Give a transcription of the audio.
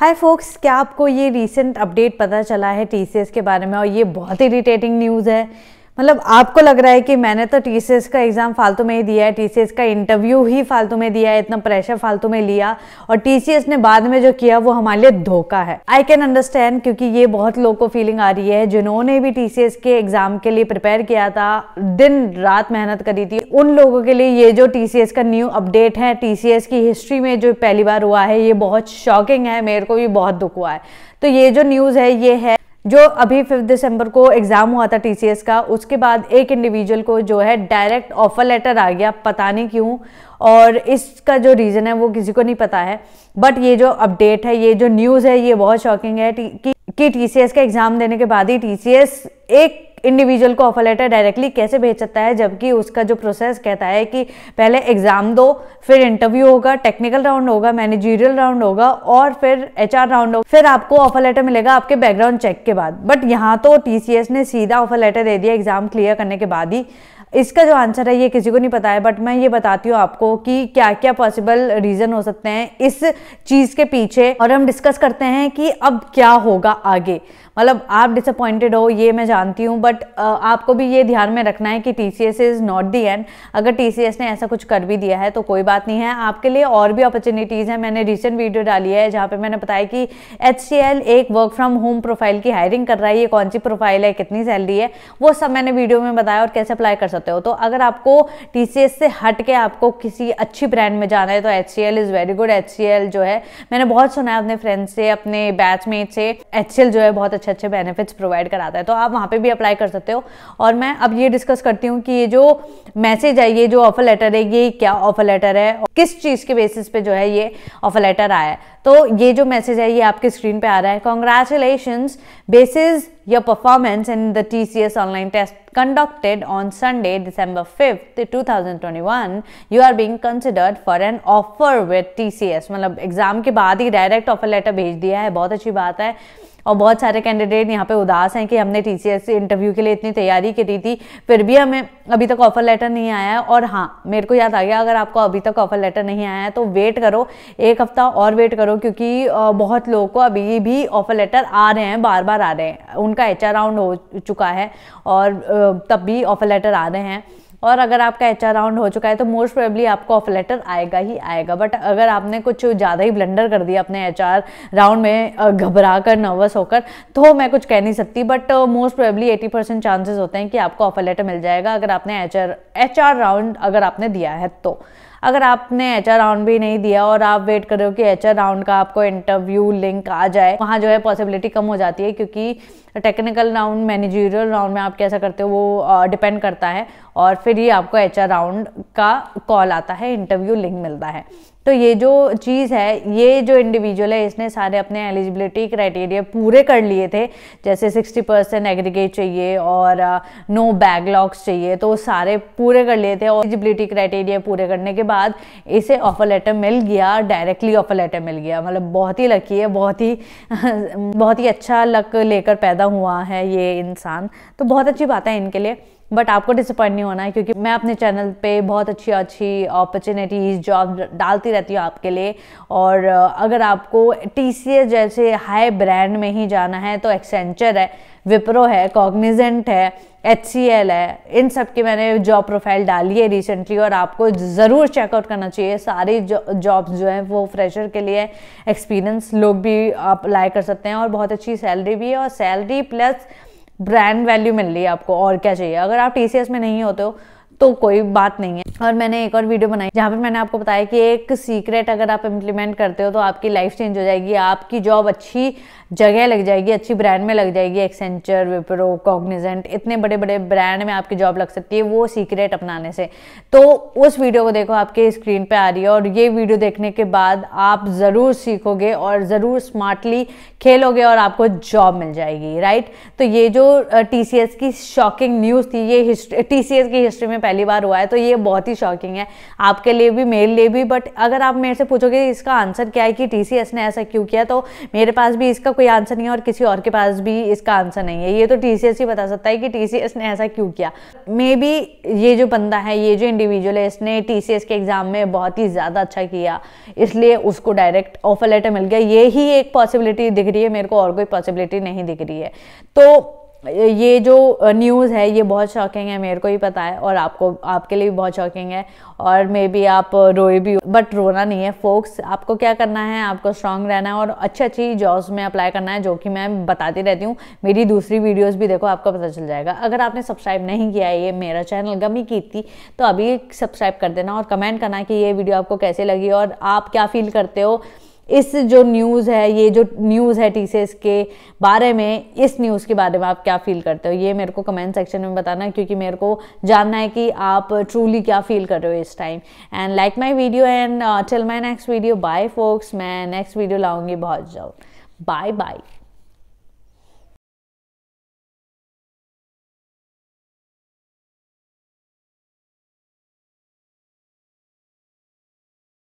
हाय focus क्या आपको ये रीसेंट अपडेट पता चला है टीसीएस के बारे में और ये बहुत इरिटेटिंग न्यूज़ है मतलब आपको लग रहा है कि मैंने तो टी का एग्ज़ाम फालतू में ही दिया है टी का इंटरव्यू ही फालतू में दिया है इतना प्रेशर फालतू में लिया और टी ने बाद में जो किया वो हमारे लिए धोखा है आई कैन अंडरस्टैंड क्योंकि ये बहुत लोगों को फीलिंग आ रही है जिन्होंने भी टी के एग्ज़ाम के लिए प्रिपेयर किया था दिन रात मेहनत करी थी उन लोगों के लिए ये जो टी का न्यू अपडेट है टी की हिस्ट्री में जो पहली बार हुआ है ये बहुत शॉकिंग है मेरे को भी बहुत दुख हुआ है तो ये जो न्यूज़ है ये है जो अभी फिफ्थ दिसंबर को एग्ज़ाम हुआ था टीसीएस का उसके बाद एक इंडिविजुअल को जो है डायरेक्ट ऑफर लेटर आ गया पता नहीं क्यों और इसका जो रीज़न है वो किसी को नहीं पता है बट ये जो अपडेट है ये जो न्यूज़ है ये बहुत शॉकिंग है कि टीसीएस का एग्ज़ाम देने के बाद ही टीसीएस एक इंडिविजुअल को ऑफर लेटर डायरेक्टली कैसे भेज सकता है जबकि उसका जो प्रोसेस कहता है कि पहले एग्ज़ाम दो फिर इंटरव्यू होगा टेक्निकल राउंड होगा मैनेजरियल राउंड होगा और फिर एच राउंड होगा फिर आपको ऑफर लेटर मिलेगा आपके बैकग्राउंड चेक के बाद बट यहाँ तो टी ने सीधा ऑफर लेटर दे दिया एग्ज़ाम क्लियर करने के बाद ही इसका जो आंसर है ये किसी को नहीं पता है बट मैं ये बताती हूँ आपको कि क्या क्या पॉसिबल रीजन हो सकते हैं इस चीज के पीछे और हम डिस्कस करते हैं कि अब क्या होगा आगे मतलब आप डिसअपॉइंटेड हो ये मैं जानती हूँ बट आपको भी ये ध्यान में रखना है कि T C S is not the end अगर टी सी एस ने ऐसा कुछ कर भी दिया है तो कोई बात नहीं है आपके लिए और भी अपॉर्चुनिटीज़ हैं मैंने रिसेंट वीडियो डाली है जहाँ पे मैंने बताया कि एच सी एल एक वर्क फ्रॉम होम प्रोफाइल की हायरिंग कर रहा है ये कौन सी प्रोफाइल है कितनी सैलरी है वो सब मैंने वीडियो में बताया और कैसे अप्लाई कर सकते सकते हो तो अगर आपको टी से हट के आपको किसी अच्छी ब्रांड में जाना है तो H is very good H जो है मैंने बहुत सुना है अपने फ्रेंड्स से अपने बैचमेट से एच जो है बहुत अच्छे अच्छे बेनिफिट्स प्रोवाइड कराता है तो आप वहाँ पर भी अप्लाई कर सकते हो और मैं अब ये डिस्कस करती हूँ कि ये जो मैसेज है ये जो ऑफर लेटर है ये क्या ऑफर लेटर है और किस चीज़ के बेसिस पे जो है ये ऑफर लेटर आया है तो ये जो मैसेज है ये आपके स्क्रीन पे आ रहा है congratulation basis your performance in the TCS online test conducted on Sunday, December 5th, 2021, you are being considered for an offer with TCS. मतलब एग्जाम के बाद ही डायरेक्ट ऑफर लेटर भेज दिया है बहुत अच्छी बात है और बहुत सारे कैंडिडेट यहाँ पे उदास हैं कि हमने टी से इंटरव्यू के लिए इतनी तैयारी करी थी फिर भी हमें अभी तक ऑफर लेटर नहीं आया है और हाँ मेरे को याद आ गया अगर आपको अभी तक ऑफर लेटर नहीं आया है तो वेट करो एक हफ्ता और वेट करो क्योंकि बहुत लोगों को अभी भी ऑफर लेटर आ रहे हैं बार बार आ रहे हैं उनका एच राउंड हो चुका है और तब भी ऑफर लेटर आ रहे हैं और अगर आपका एच राउंड हो चुका है तो मोस्ट प्रोबेबली आपको ऑफ लेटर आएगा ही आएगा बट अगर आपने कुछ ज़्यादा ही ब्लेंडर कर दिया अपने एच राउंड में घबरा कर नर्वस होकर तो मैं कुछ कह नहीं सकती but most probably eighty percent chances होते हैं कि आपको ऑफर लेटर मिल जाएगा अगर आपने एच आर राउंड अगर आपने दिया है तो अगर आपने एच आर राउंड भी नहीं दिया और आप वेट कर रहे हो कि एच आर राउंड का आपको इंटरव्यू लिंक आ जाए वहाँ जो है पॉसिबिलिटी कम हो जाती है क्योंकि टेक्निकल राउंड मैनेजरियल राउंड में आप कैसा करते हो वो डिपेंड करता है और फिर ये आपको एच राउंड का कॉल आता है इंटरव्यू लिंक मिलता है तो ये जो चीज़ है ये जो इंडिविजुअल है इसने सारे अपने एलिजिबिलिटी क्राइटेरिया पूरे कर लिए थे जैसे 60 परसेंट एग्रीगेट चाहिए और नो बैकलॉग्स चाहिए तो सारे पूरे कर लिए थे और एलिजिबिलिटी क्राइटेरिया पूरे करने के बाद इसे ऑफर लेटर मिल गया डायरेक्टली ऑफर लेटर मिल गया मतलब बहुत ही लकी है बहुत ही बहुत ही अच्छा लक लेकर पैदा पैदा हुआ है ये इंसान तो बहुत अच्छी बात है इनके लिए बट आपको डिसअपॉइंट नहीं होना है क्योंकि मैं अपने चैनल पे बहुत अच्छी अच्छी अपॉर्चुनिटीज़ जॉब डालती रहती हूँ आपके लिए और अगर आपको टी सी जैसे हाई ब्रांड में ही जाना है तो एक्सेंचर है विप्रो है कॉग्निजेंट है एच सी एल है इन सब की मैंने जॉब प्रोफाइल डाली है रिसेंटली और आपको ज़रूर चेकआउट करना चाहिए सारी जॉब्स जो हैं वो फ्रेशर के लिए एक्सपीरियंस लोग भी अप्लाई कर सकते हैं और बहुत अच्छी सैलरी भी है और सैलरी प्लस ब्रांड वैल्यू मिल रही है आपको और क्या चाहिए अगर आप टी में नहीं होते हो तो कोई बात नहीं है और मैंने एक और वीडियो बनाई जहाँ पे मैंने आपको बताया कि एक सीक्रेट अगर आप इम्प्लीमेंट करते हो तो आपकी लाइफ चेंज हो जाएगी आपकी जॉब अच्छी जगह लग जाएगी अच्छी ब्रांड में लग जाएगी एक्सेंचर विप्रो कॉग्निजेंट इतने बड़े बड़े ब्रांड में आपकी जॉब लग सकती है वो सीक्रेट अपनाने से तो उस वीडियो को देखो आपके स्क्रीन पर आ रही है और ये वीडियो देखने के बाद आप ज़रूर सीखोगे और ज़रूर स्मार्टली खेलोगे और आपको जॉब मिल जाएगी राइट तो ये जो टी की शॉकिंग न्यूज़ थी ये हिस्ट्री टी की हिस्ट्री में पहली बार हुआ है तो ये बहुत ही शॉकिंग है आपके लिए भी मेरे लिए भी बट अगर आप मेरे से पूछोगे इसका आंसर क्या है कि टी ने ऐसा क्यों किया तो मेरे पास भी इसका कोई आंसर नहीं है और किसी और के पास भी इसका आंसर नहीं है ये तो टी ही बता सकता है कि टी ने ऐसा क्यों किया मे बी ये जो बंदा है ये जो इंडिविजुअल है इसने टी के एग्ज़ाम में बहुत ही ज़्यादा अच्छा किया इसलिए उसको डायरेक्ट ऑफर लेटर मिल गया ये ही एक पॉसिबिलिटी दिख रही है मेरे को और कोई पॉसिबिलिटी नहीं दिख रही है तो ये जो न्यूज़ है ये बहुत शॉकिंग है मेरे को ही पता है और आपको आपके लिए भी बहुत शॉकिंग है और मे बी आप रोए भी बट रोना नहीं है फोक्स आपको क्या करना है आपको स्ट्रांग रहना है और अच्छी अच्छी जॉब्स में अप्लाई करना है जो कि मैं बताती रहती हूँ मेरी दूसरी वीडियोस भी देखो आपको पता चल जाएगा अगर आपने सब्सक्राइब नहीं किया है ये मेरा चैनल गमी की थी तो अभी सब्सक्राइब कर देना और कमेंट करना कि ये वीडियो आपको कैसे लगी और आप क्या फील करते हो इस जो न्यूज़ है ये जो न्यूज़ है टी के बारे में इस न्यूज़ के बारे में आप क्या फ़ील करते हो ये मेरे को कमेंट सेक्शन में बताना क्योंकि मेरे को जानना है कि आप ट्रूली क्या फ़ील कर रहे हो इस time and like my video and till my next video bye folks मैं नेक्स्ट वीडियो लाऊंगी बहुत जल्द बाय बाय